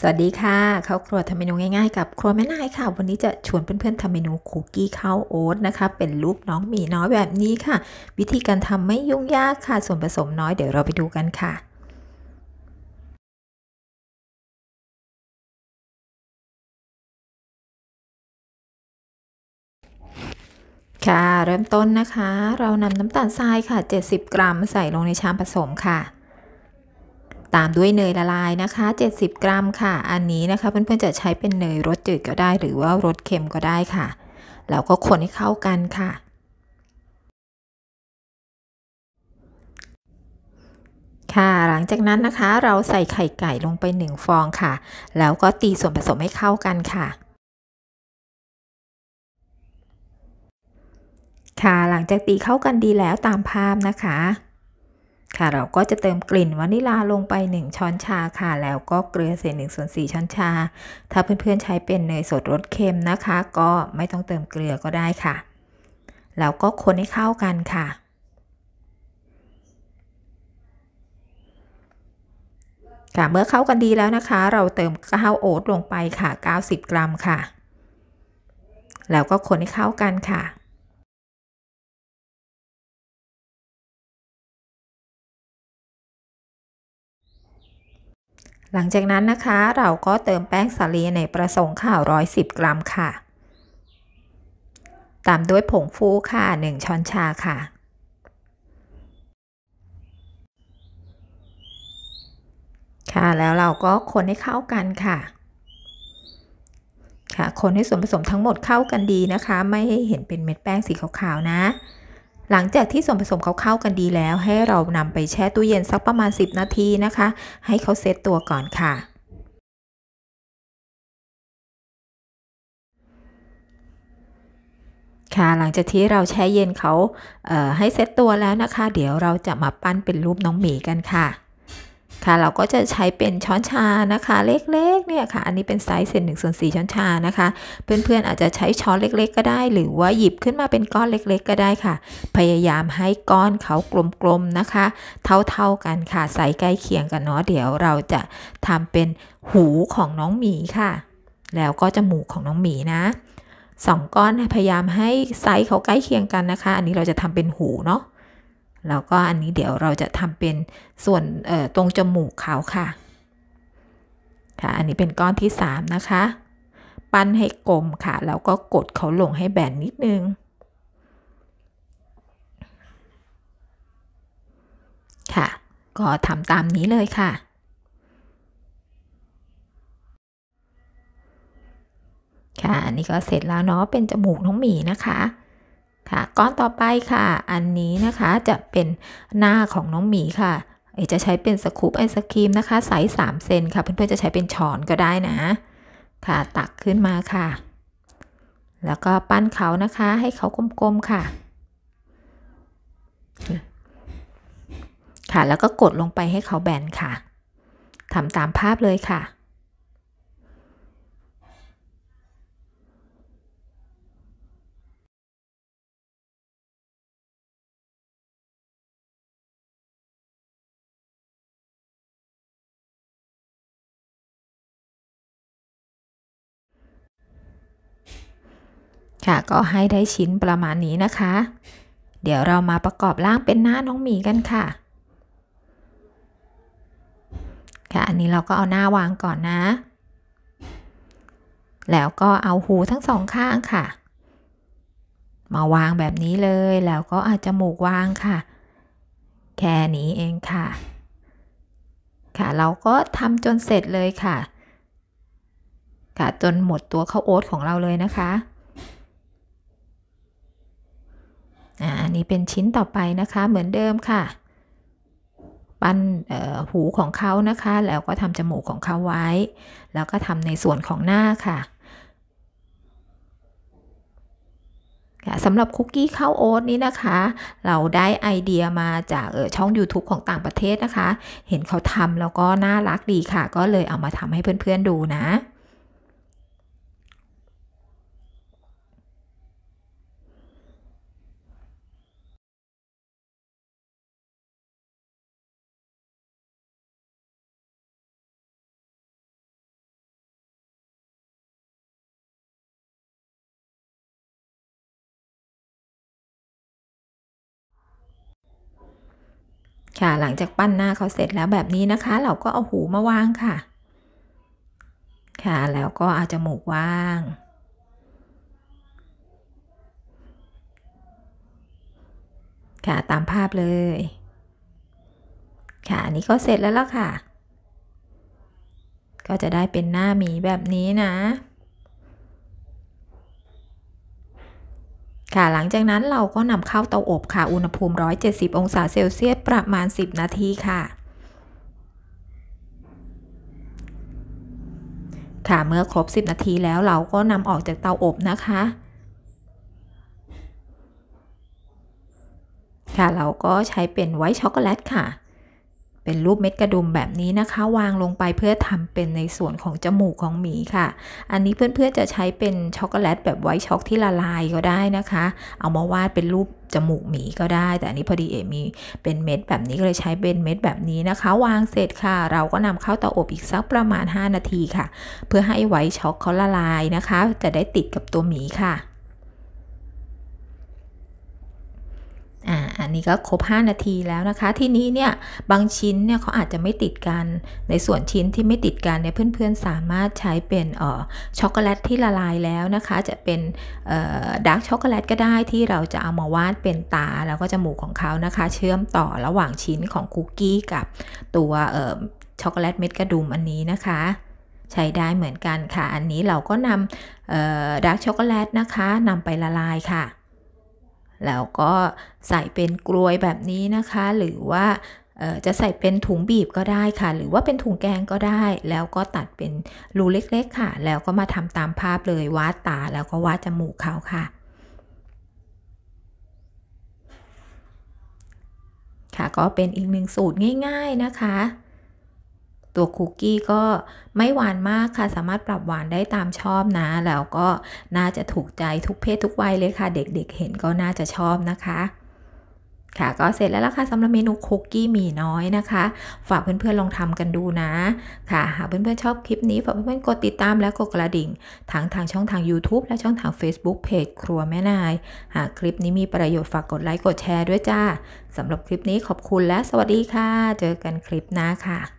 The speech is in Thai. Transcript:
สวัสดีค่ะข้าวครัวทำเมนูง่ายๆกับครัวแม่นายค่ะ วันนี้จะ ชวนเพื่อนๆทำเมนูคุกกี้ข้าวโอ๊ตนะคะ เป็นรูปน้องหมีน้อยแบบนี้ค่ะ วิธีการทำไม่ยุ่งยากค่ะ ส่วนผสมน้อยเดี๋ยวเราไปดูกันค่ะ ค่ะ เริ่มต้นนะคะ เรานำน้ำตาลทรายค่ะ 70 กรัมใส่ลงในชามผสมค่ะตามด้วยเนยละลายนะคะ 70 กรัม ค่ะ อันนี้นะคะเพื่อนๆจะใช้เป็นเนยรสจืดก็ได้หรือว่ารสเค็มก็ได้ค่ะ แล้วก็คนให้เข้ากันค่ะ ค่ะหลังจากนั้นนะคะเราใส่ไข่ไก่ลงไป1ฟองค่ะแล้วก็ตีส่วนผสมให้เข้ากันค่ะ ค่ะหลังจากตีเข้ากันดีแล้วตามภาพนะคะค่ะ เราก็จะเติมกลิ่นวานิลาลงไป 1 ช้อนชาค่ะ แล้วก็เกลือเศษ1ส่วน4ช้อนชา ถ้าเพื่อนๆใช้เป็นเนยสดรสเค็มนะคะ ก็ไม่ต้องเติมเกลือก็ได้ค่ะ แล้วก็คนให้เข้ากันค่ะค่ะ เมื่อเข้ากันดีแล้วนะคะ เราเติมข้าวโอ๊ตลงไปค่ะ 90 กรัมค่ะ แล้วก็คนให้เข้ากันค่ะหลังจากนั้นนะคะเราก็เติมแป้งสาลีในประสงค์ข่าว110 กรัมค่ะ ตามด้วยผงฟูค่ะ 1 ช้อนชาค่ะ ค่ะแล้วเราก็คนให้เข้ากันค่ะค่ะคนให้ส่วนผสมทั้งหมดเข้ากันดีนะคะ ไม่ให้เห็นเป็นเม็ดแป้งสีขาวๆ นะหลังจากที่ส่วนผสมเขาเข้ากันดีแล้วให้เรานำไปแช่ตู้เย็นสักประมาณ 10 นาทีนะคะ ให้เขาเซตตัวก่อนค่ะ ค่ะหลังจากที่เราแช่เย็นเขาเให้เซตตัวแล้วนะคะ เดี๋ยวเราจะมาปั้นเป็นรูปน้องหมีกันค่ะค่ะเราก็จะใช้เป็นช้อนชานะคะ เล็กๆเนี่ย ค่ะ อันนี้เป็นไซส์เศษหนึ่งส่วนสี่ช้อนชานะคะเพื่อนๆอาจจะใช้ช้อนเล็กๆก็ได้หรือว่าหยิบขึ้นมาเป็นก้อนเล็กๆก็ได้ค่ะ พยายามให้ก้อนเขากลมๆนะคะ เท่าๆกันค่ะไซส์ใกล้เคียงกันเนาะเดี๋ยวเราจะทำเป็นหูของน้องหมีค่ะ แล้วก็จมูกของน้องหมีนะสองก้อนพยายามให้ไซส์เขาใกล้เคียงกันนะคะ อันนี้เราจะทำเป็นหูเนาะแล้วก็อันนี้เดี๋ยวเราจะทำเป็นส่วนตรงจมูกเขาค่ะ ค่ะอันนี้เป็นก้อนที่ 3 นะคะ ปั้นให้กลมค่ะ แล้วก็กดเขาลงให้แบนนิดนึงค่ะ ก็ทำตามนี้เลยค่ะ ค่ะอันนี้ก็เสร็จแล้วเนาะเป็นจมูกน้องหมีนะคะค่ะก้อนต่อไปค่ะ อันนี้นะคะจะเป็นหน้าของน้องหมีค่ะจะใช้เป็นสกูปไอศครีมนะคะไซส์3เซนค่ะ เพื่อนๆจะใช้เป็นช้อนก็ได้นะ ค่ะตักขึ้นมาค่ะ แล้วก็ปั้นเขานะคะ ให้เขากลมๆค่ะ ค่ะ แล้วก็กดลงไปให้เขาแบนค่ะ ทำตามภาพเลยค่ะค่ะ ก็ให้ได้ชิ้นประมาณนี้นะคะ เดี๋ยวเรามาประกอบร่างเป็นหน้าน้องหมีกันค่ะ ค่ะ อันนี้เราก็เอาหน้าวางก่อนนะ แล้วก็เอาหูทั้งสองข้างค่ะ มาวางแบบนี้เลย แล้วก็อาจจะหมูกวางค่ะ แค่นี้เองค่ะ ค่ะเราก็ทำจนเสร็จเลยค่ะ ค่ะ จนหมดตัวข้าวโอ๊ตของเราเลยนะคะอันนี้เป็นชิ้นต่อไปนะคะ เหมือนเดิมค่ะ ปั้นหูของเขานะคะ แล้วก็ทำจมูกของเขาไว้ แล้วก็ทำในส่วนของหน้าค่ะสำหรับคุกกี้ข้าวโอ๊ตนี้นะคะ เราได้ไอเดียมาจากช่อง YouTube ของต่างประเทศนะคะ เห็นเขาทำแล้วก็น่ารักดีค่ะ ก็เลยเอามาทำให้เพื่อน ๆดูนะค่ะหลังจากปั้นหน้าเขาเสร็จแล้วแบบนี้นะคะ เราก็เอาหูมาวางค่ะ ค่ะแล้วก็เอาจมูกวาง ค่ะตามภาพเลย ค่ะอันนี้ก็เสร็จแล้วล่ะค่ะ ก็จะได้เป็นหน้าหมีแบบนี้นะค่ะ หลังจากนั้นเราก็นำเข้าเตาอบค่ะ อุณหภูมิ 170 องศาเซลเซียสประมาณ 10 นาทีค่ะ ค่ะ เมื่อครบ 10 นาทีแล้วเราก็นำออกจากเตาอบนะคะ ค่ะ เราก็ใช้เป็นไวท์ช็อกโกแลตค่ะเป็นรูปเม็ดกระดุมแบบนี้นะคะ วางลงไปเพื่อทำเป็นในส่วนของจมูกของหมีค่ะ อันนี้เพื่อนๆจะใช้เป็นช็อกโกแลตแบบไวท์ช็อกที่ละลายก็ได้นะคะ เอามาวาดเป็นรูปจมูกหมีก็ได้ แต่อันนี้พอดีเอมีเป็นเม็ดแบบนี้ก็เลยใช้เป็นเม็ดแบบนี้นะคะ วางเสร็จค่ะ เราก็นำเข้าเตาอบอีกสักประมาณ 5 นาทีค่ะ เพื่อให้ไวท์ช็อกเขาละลายนะคะ จะได้ติดกับตัวหมีค่ะอันนี้ก็ครบ5นาทีแล้วนะคะทีนี้เนี่ยบางชิ้นเนี่ยเขาอาจจะไม่ติดกันในส่วนชิ้นที่ไม่ติดกันเนี่ยเพื่อนๆสามารถใช้เป็นออช็อกโกแลตที่ละลายแล้วนะคะ จะเป็นดาร์กช็อกโกแลตก็ได้ที่เราจะเอามาวาดเป็นตาแล้วก็จมูกของเขานะคะ เชื่อมต่อระหว่างชิ้นของคุกกี้กับตัวช็อกโกแลตเม็ดกระดุมอันนี้นะคะ ใช้ได้เหมือนกันค่ะ อันนี้เราก็นำดาร์กช็อกโกแลตนะคะนำไปละลายค่ะแล้วก็ใส่เป็นกลวยแบบนี้นะคะหรือว่าจะใส่เป็นถุงบีบก็ได้ค่ะ หรือว่าเป็นถุงแกงก็ได้แล้วก็ตัดเป็นรูเล็กๆค่ะ แล้วก็มาทำตามภาพเลยวาดตาแล้วก็วาดจมูกเขาค่ะ ค่ะก็เป็นอีกหนึ่งสูตรง่ายๆนะคะตัวคุกกี้ก็ไม่หวานมากค่ะ สามารถปรับหวานได้ตามชอบนะ แล้วก็น่าจะถูกใจทุกเพศทุกวัยเลยค่ะ เด็กๆเห็นก็น่าจะชอบนะคะ ค่ะ ก็เสร็จแล้วล่ะค่ะสำหรับเมนูคุกกี้หมี่น้อยนะคะ ฝากเพื่อนๆลองทำกันดูนะ ค่ะ หากเพื่อนๆชอบคลิปนี้ ฝากเพื่อนๆกดติดตามและกดกระดิ่งทางทางช่องทาง YouTube และช่องทาง Facebook เพจครัวแม่นาย หากคลิปนี้มีประโยชน์ฝากกดไลค์กดแชร์ด้วยจ้าสำหรับคลิปนี้ขอบคุณและสวัสดีค่ะ เจอกันคลิปหน้าค่ะ